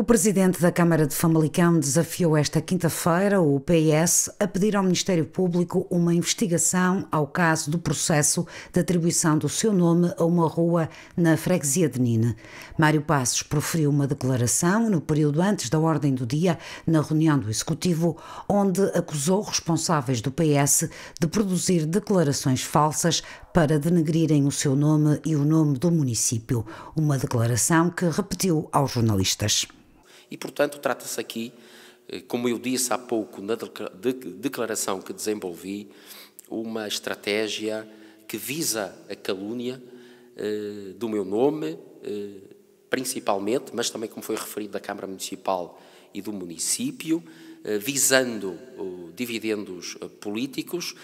O presidente da Câmara de Famalicão desafiou esta quinta-feira o PS a pedir ao Ministério Público uma investigação ao caso do processo de atribuição do seu nome a uma rua na freguesia de Nina. Mário Passos proferiu uma declaração no período antes da ordem do dia, na reunião do Executivo, onde acusou responsáveis do PS de produzir declarações falsas para denegrirem o seu nome e o nome do município. Uma declaração que repetiu aos jornalistas e, portanto, trata-se aqui, eh, como eu disse há pouco na declaração que desenvolvi, uma estratégia que visa a calúnia eh, do meu nome, eh, principalmente, mas também, como foi referido, da Câmara Municipal e do município, visando dividendos políticos,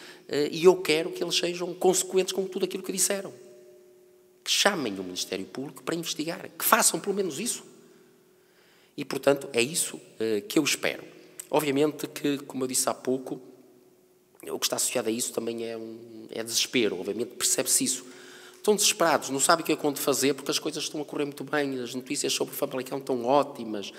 e eu quero que eles sejam consequentes com tudo aquilo que disseram. Que chamem o Ministério Público para investigar, que façam pelo menos isso. E, portanto, é isso eh, que eu espero. Obviamente que, como eu disse há pouco, o que está associado a isso também é, um, é desespero, obviamente percebe-se isso. Estão desesperados, não sabem o que é que fazer porque as coisas estão a correr muito bem, as notícias sobre o Fabricão estão ótimas.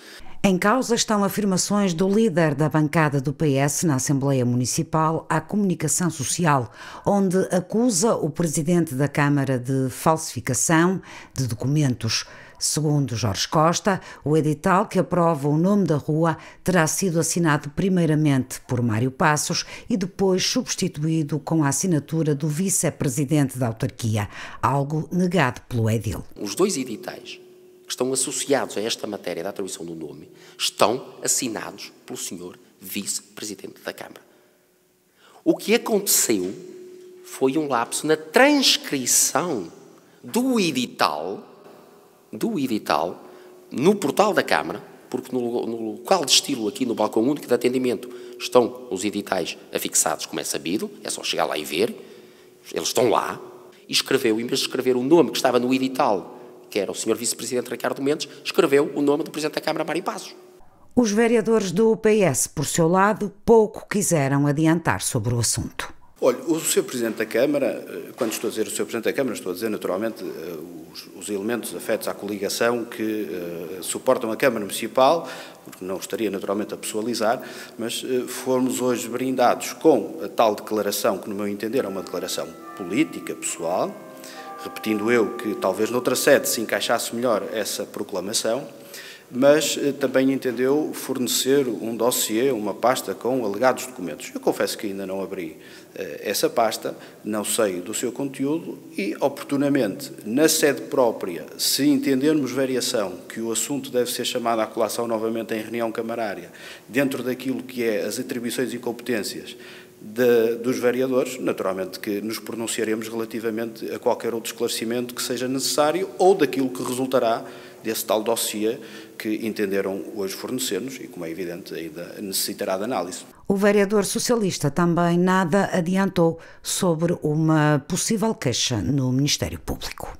Em causa estão afirmações do líder da bancada do PS na Assembleia Municipal à comunicação social, onde acusa o presidente da Câmara de falsificação de documentos. Segundo Jorge Costa, o edital que aprova o nome da rua terá sido assinado primeiramente por Mário Passos e depois substituído com a assinatura do vice-presidente da autarquia, algo negado pelo edil. Os dois editais que estão associados a esta matéria da atribuição do nome estão assinados pelo senhor vice-presidente da Câmara. O que aconteceu foi um lapso na transcrição do edital do edital no portal da Câmara, porque no, no local de estilo aqui no balcão único de atendimento estão os editais afixados, como é sabido, é só chegar lá e ver, eles estão lá, e escreveu, em vez de escrever o nome que estava no edital, que era o Sr. Vice-Presidente Ricardo Mendes, escreveu o nome do Presidente da Câmara, Mário Passos. Os vereadores do PS, por seu lado, pouco quiseram adiantar sobre o assunto. Olha, o Sr. Presidente da Câmara, eh, quando estou a dizer o Sr. Presidente da Câmara, estou a dizer naturalmente eh, os, os elementos afetos à coligação que uh, suportam a Câmara Municipal, porque não gostaria naturalmente a pessoalizar, mas uh, fomos hoje brindados com a tal declaração, que no meu entender é uma declaração política, pessoal, repetindo eu que talvez noutra sede se encaixasse melhor essa proclamação, mas eh, também entendeu fornecer um dossiê, uma pasta com alegados documentos. Eu confesso que ainda não abri eh, essa pasta, não sei do seu conteúdo e, oportunamente, na sede própria, se entendermos variação, que o assunto deve ser chamado à colação novamente em reunião camarária, dentro daquilo que é as atribuições e competências de, dos vereadores, naturalmente que nos pronunciaremos relativamente a qualquer outro esclarecimento que seja necessário ou daquilo que resultará desse tal dossiê que entenderam hoje fornecer-nos e, como é evidente, ainda necessitará de análise. O vereador socialista também nada adiantou sobre uma possível queixa no Ministério Público.